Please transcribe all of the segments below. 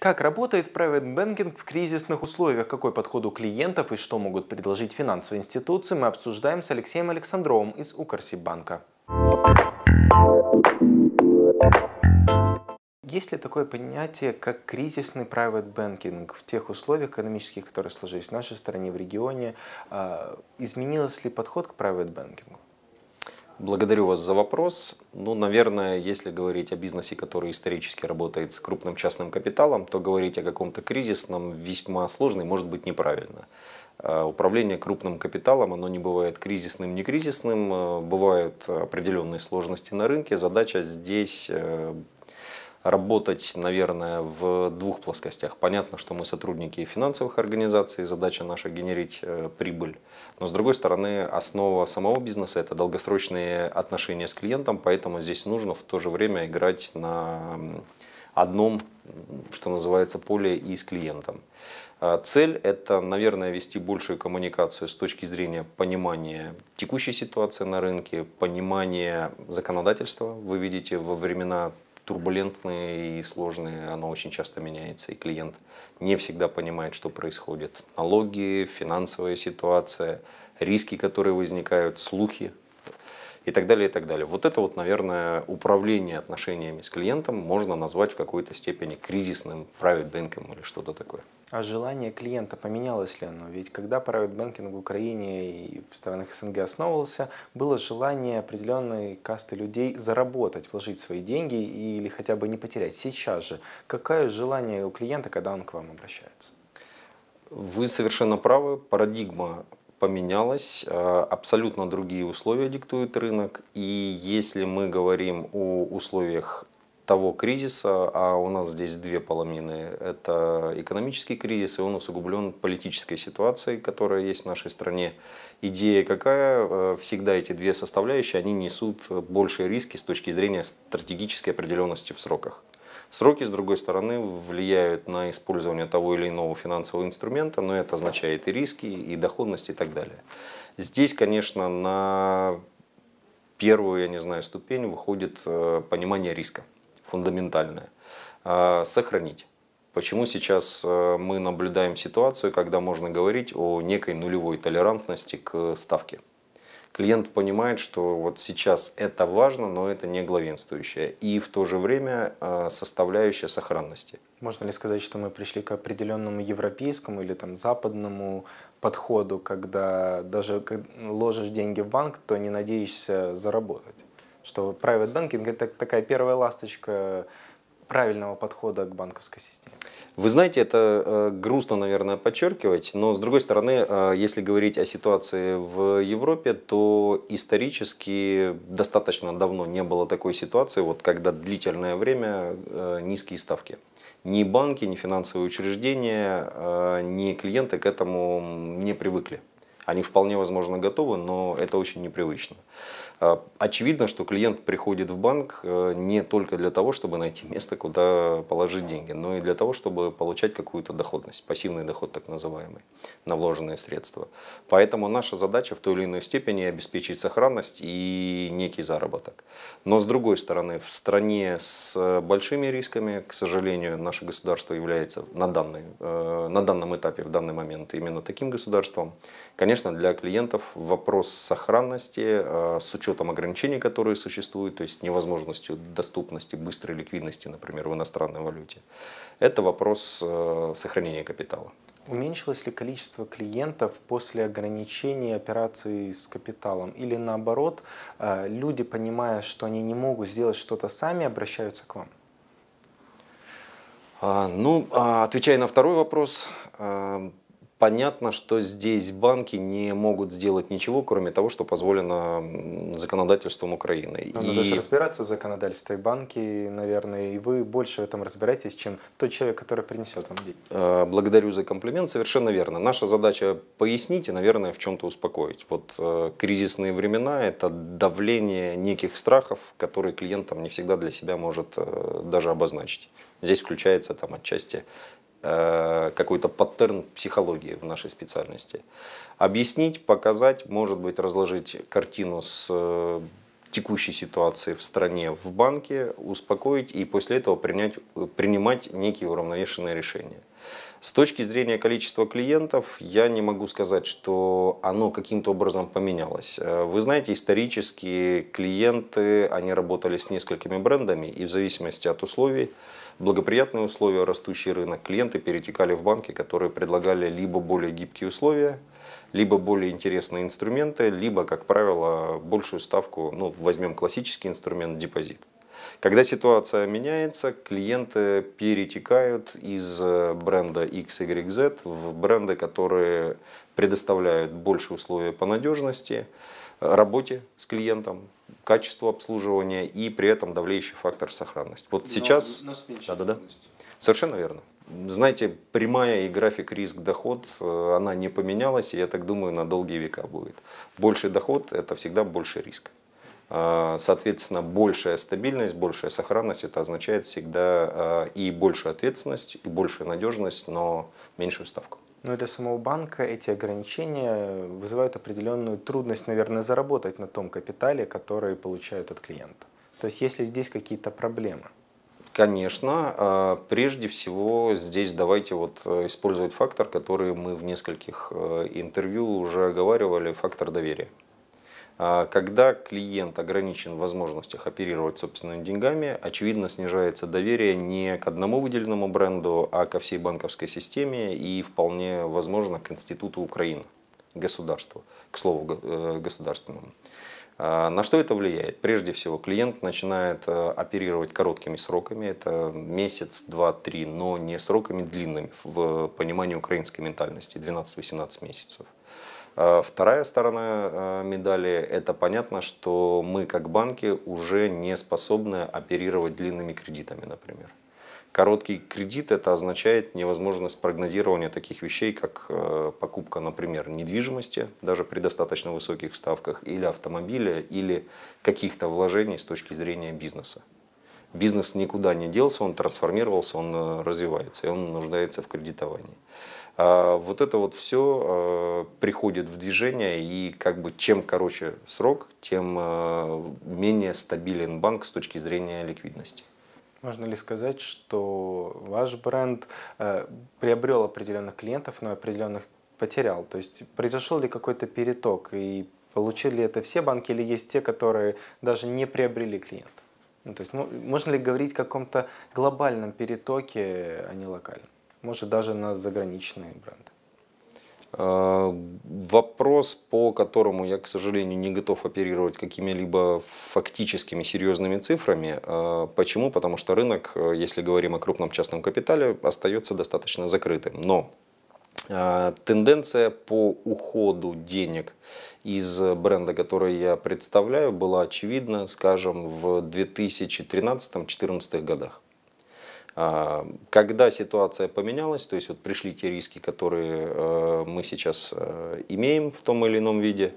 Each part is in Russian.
Как работает private banking в кризисных условиях, какой подход у клиентов и что могут предложить финансовые институции, мы обсуждаем с Алексеем Александровым из Укрсибанка. Есть ли такое понятие, как кризисный private banking в тех условиях экономических, которые сложились в нашей стране, в регионе? А, Изменился ли подход к private banking? Благодарю вас за вопрос. Ну, наверное, если говорить о бизнесе, который исторически работает с крупным частным капиталом, то говорить о каком-то кризисном весьма сложно и может быть неправильно. А, управление крупным капиталом, оно не бывает кризисным, не кризисным. Э, бывают определенные сложности на рынке. Задача здесь э, работать, наверное, в двух плоскостях. Понятно, что мы сотрудники финансовых организаций, задача наша генерить э, прибыль. Но, с другой стороны, основа самого бизнеса – это долгосрочные отношения с клиентом, поэтому здесь нужно в то же время играть на одном, что называется, поле и с клиентом. Э, цель – это, наверное, вести большую коммуникацию с точки зрения понимания текущей ситуации на рынке, понимания законодательства. Вы видите, во времена турбулентные и сложные, она очень часто меняется, и клиент не всегда понимает, что происходит. Налоги, финансовая ситуация, риски, которые возникают, слухи и так далее, и так далее. Вот это вот, наверное, управление отношениями с клиентом можно назвать в какой-то степени кризисным private banking или что-то такое. А желание клиента поменялось ли оно? Ведь когда private banking в Украине и в странах СНГ основывался, было желание определенной касты людей заработать, вложить свои деньги или хотя бы не потерять. Сейчас же какое желание у клиента, когда он к вам обращается? Вы совершенно правы. Парадигма поменялось, э, абсолютно другие условия диктует рынок, и если мы говорим о условиях того кризиса, а у нас здесь две половины. Это экономический кризис, и он усугублен политической ситуацией, которая есть в нашей стране. Идея какая? Э, всегда эти две составляющие, они несут большие риски с точки зрения стратегической определенности в сроках. Сроки, с другой стороны, влияют на использование того или иного финансового инструмента, но это означает и риски, и доходность, и так далее. Здесь, конечно, на первую, я не знаю, ступень выходит э, понимание риска, фундаментальное. А, сохранить. Почему сейчас э, мы наблюдаем ситуацию, когда можно говорить о некой нулевой толерантности к ставке? клиент понимает, что вот сейчас это важно, но это не главенствующее. И в то же время э, составляющая сохранности. Можно ли сказать, что мы пришли к определенному европейскому или там западному подходу, когда даже ложишь деньги в банк, то не надеешься заработать? Что private banking – это такая первая ласточка правильного подхода к банковской системе? Вы знаете, это э, грустно, наверное, подчеркивать, но с другой стороны, э, если говорить о ситуации в Европе, то исторически достаточно давно не было такой ситуации, вот когда длительное время э, низкие ставки. Ни банки, ни финансовые учреждения, э, ни клиенты к этому не привыкли. Они вполне возможно готовы, но это очень непривычно. Э, а, очевидно, что клиент приходит в банк э, не только для того, чтобы найти место, куда положить деньги, но и для того, чтобы получать какую-то доходность, пассивный доход так называемый, на вложенные средства. Поэтому наша задача в той или иной степени обеспечить сохранность и некий заработок. Но с другой стороны, в стране с большими рисками, к сожалению, наше государство является на, данный, э, на данном этапе, в данный момент именно таким государством. Конечно, для клиентов вопрос сохранности э, с учетом учетом ограничений, которые существуют, то есть невозможностью доступности, быстрой ликвидности, например, в иностранной валюте. Это вопрос э, сохранения капитала. Уменьшилось ли количество клиентов после ограничений операций с капиталом? Или наоборот, э, люди, понимая, что они не могут сделать что-то сами, обращаются к вам? А, ну, а, отвечая на второй вопрос, э, Понятно, что здесь банки не могут сделать ничего, кроме того, что позволено законодательством Украины. Но ну, и... Надо же разбираться в законодательстве банки, наверное, и вы больше в этом разбираетесь, чем тот человек, который принесет вам деньги. Э, благодарю за комплимент, совершенно верно. Наша задача пояснить и, наверное, в чем-то успокоить. Вот э, кризисные времена – это давление неких страхов, которые клиент там не всегда для себя может э, даже обозначить. Здесь включается там отчасти Э, какой-то паттерн психологии в нашей специальности. Объяснить, показать, может быть, разложить картину с э, текущей ситуации в стране, в банке, успокоить и после этого принять, принимать некие уравновешенные решения. С точки зрения количества клиентов, я не могу сказать, что оно каким-то образом поменялось. Э, вы знаете, исторически клиенты, они работали с несколькими брендами, и в зависимости от условий, благоприятные условия, растущий рынок, клиенты перетекали в банки, которые предлагали либо более гибкие условия, либо более интересные инструменты, либо, как правило, большую ставку, ну, возьмем классический инструмент, депозит. Когда ситуация меняется, клиенты перетекают из э, бренда XYZ в бренды, которые предоставляют больше условий по надежности, э, работе с клиентом, качеству обслуживания и при этом давлеющий фактор сохранность. Вот Но сейчас... да, да, да. Совершенно верно. Знаете, прямая и график риск-доход, э, она не поменялась, и я так думаю, на долгие века будет. Больший доход – это всегда больше риска. А, соответственно, большая стабильность, большая сохранность, это означает всегда а, и большую ответственность, и большую надежность, но меньшую ставку. Но ну, для самого банка эти ограничения вызывают определенную трудность, наверное, заработать на том капитале, который получают от клиента. То есть, если здесь какие-то проблемы? Конечно. А, прежде всего, здесь давайте вот э, использовать фактор, который мы в нескольких э, интервью уже оговаривали, фактор доверия. А когда клиент ограничен в возможностях оперировать собственными деньгами, очевидно снижается доверие не к одному выделенному бренду, а ко всей банковской системе и вполне возможно к институту Украины, государству, к слову, э, государственному. А на что это влияет? Прежде всего, клиент начинает э, оперировать короткими сроками, это месяц, два, три, но не сроками длинными в понимании украинской ментальности, 12-18 месяцев. А вторая сторона а, медали – это понятно, что мы как банки уже не способны оперировать длинными кредитами, например. Короткий кредит – это означает невозможность прогнозирования таких вещей, как а, покупка, например, недвижимости, даже при достаточно высоких ставках, или автомобиля, или каких-то вложений с точки зрения бизнеса. Бизнес никуда не делся, он трансформировался, он развивается, и он нуждается в кредитовании. А, вот это вот все а, приходит в движение, и как бы чем короче срок, тем а, менее стабилен банк с точки зрения ликвидности. Можно ли сказать, что ваш бренд э, приобрел определенных клиентов, но определенных потерял? То есть произошел ли какой-то переток, и получили это все банки, или есть те, которые даже не приобрели клиента? Ну, то есть можно ли говорить о каком-то глобальном перетоке, а не локальном? может даже на заграничные бренды. А, вопрос, по которому я, к сожалению, не готов оперировать какими-либо фактическими серьезными цифрами. А, почему? Потому что рынок, э, если говорим о крупном частном капитале, остается достаточно закрытым. Но а, тенденция по уходу денег из бренда, который я представляю, была очевидна, скажем, в 2013-2014 годах. А, когда ситуация поменялась, то есть вот пришли те риски, которые э, мы сейчас э, имеем в том или ином виде,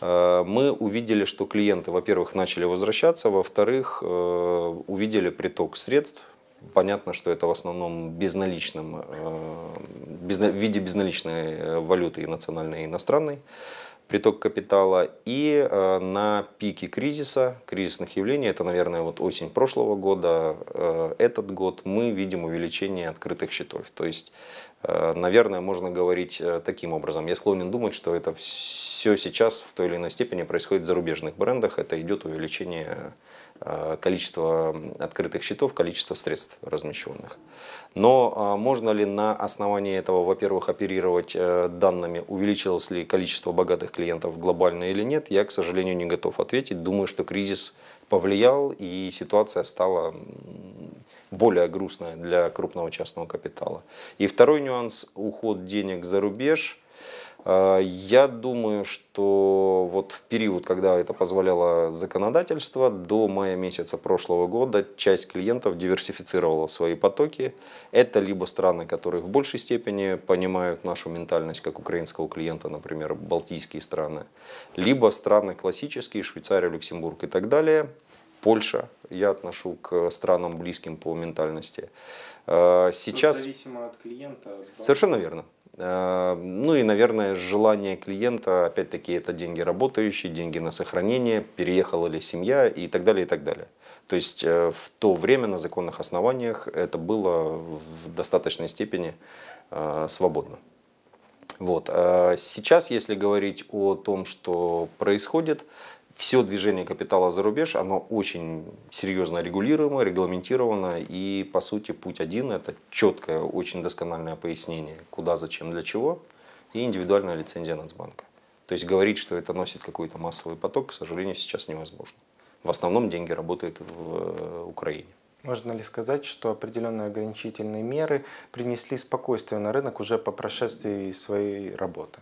э, мы увидели, что клиенты, во-первых, начали возвращаться, во-вторых, увидели приток средств. Понятно, что это в основном безналичном, в виде безналичной валюты и национальной, и иностранной приток капитала. И э, на пике кризиса, кризисных явлений, это, наверное, вот осень прошлого года, э, этот год, мы видим увеличение открытых счетов. То есть, э, наверное, можно говорить таким образом. Я склонен думать, что это все сейчас в той или иной степени происходит в зарубежных брендах. Это идет увеличение Э, количество открытых счетов, количество средств размещенных. Но а, можно ли на основании этого, во-первых, оперировать э, данными, увеличилось ли количество богатых клиентов глобально или нет, я, к сожалению, не готов ответить. Думаю, что кризис повлиял и ситуация стала более грустная для крупного частного капитала. И второй нюанс – уход денег за рубеж – а, я думаю, что вот в период, когда это позволяло законодательство, до мая месяца прошлого года часть клиентов диверсифицировала свои потоки. Это либо страны, которые в большей степени понимают нашу ментальность, как украинского клиента, например, балтийские страны, либо страны классические, Швейцария, Люксембург и так далее. Польша я отношу к странам близким по ментальности. Э, сейчас... зависимо от клиента. От Совершенно верно. Э, ну и, наверное, желание клиента, опять-таки, это деньги работающие, деньги на сохранение, переехала ли семья и так далее, и так далее. То есть э, в то время на законных основаниях это было в достаточной степени свободно. Вот. Сейчас, если говорить о том, что происходит, все движение капитала за рубеж, оно очень серьезно регулируемо, регламентировано, и по сути путь один – это четкое, очень доскональное пояснение, куда, зачем, для чего, и индивидуальная лицензия Нацбанка. То есть говорить, что это носит какой-то массовый поток, к сожалению, сейчас невозможно. В основном деньги работают в э, Украине. Можно ли сказать, что определенные ограничительные меры принесли спокойствие на рынок уже по прошествии своей работы?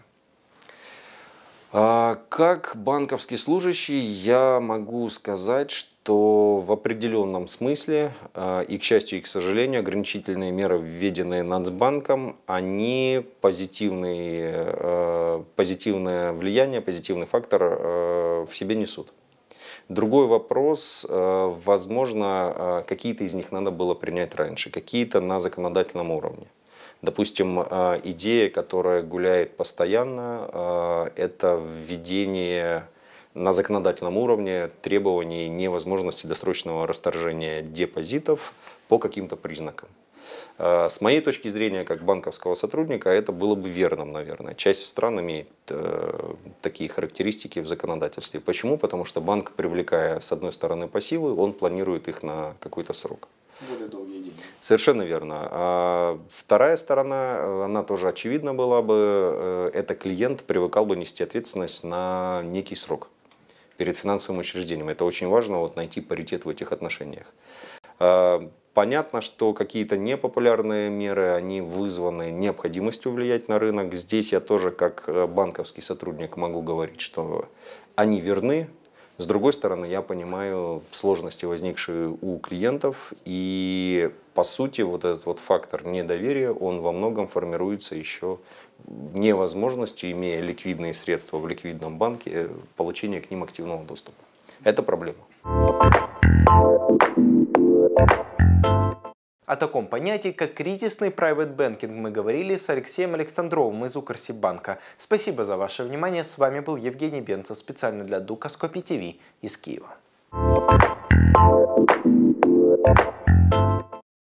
А, как банковский служащий я могу сказать, что в определенном смысле, а, и к счастью, и к сожалению, ограничительные меры, введенные Нацбанком, они позитивные, а, позитивное влияние, позитивный фактор в себе несут. Другой вопрос, возможно, какие-то из них надо было принять раньше, какие-то на законодательном уровне. Допустим, э, идея, которая гуляет постоянно, э, это введение на законодательном уровне требований невозможности досрочного расторжения депозитов по каким-то признакам. Э, с моей точки зрения, как банковского сотрудника, это было бы верным, наверное. Часть стран имеет э, такие характеристики в законодательстве. Почему? Потому что банк, привлекая с одной стороны пассивы, он планирует их на какой-то срок. Совершенно верно. А вторая сторона, э, она тоже очевидна была бы, э, это клиент привыкал бы нести ответственность на некий срок перед финансовым учреждением. Это очень важно, вот найти паритет в этих отношениях. А, понятно, что какие-то непопулярные меры, они вызваны необходимостью влиять на рынок. Здесь я тоже как э, банковский сотрудник могу говорить, что они верны, с другой стороны, я понимаю сложности, возникшие у клиентов, и по сути вот этот вот фактор недоверия, он во многом формируется еще невозможностью, имея ликвидные средства в ликвидном банке, э, получения к ним активного доступа. Это проблема. О таком понятии, как кризисный private banking, мы говорили с Алексеем Александровым из Укрсибанка. Спасибо за ваше внимание. С вами был Евгений Бенца специально для Дука Скопи ТВ из Киева.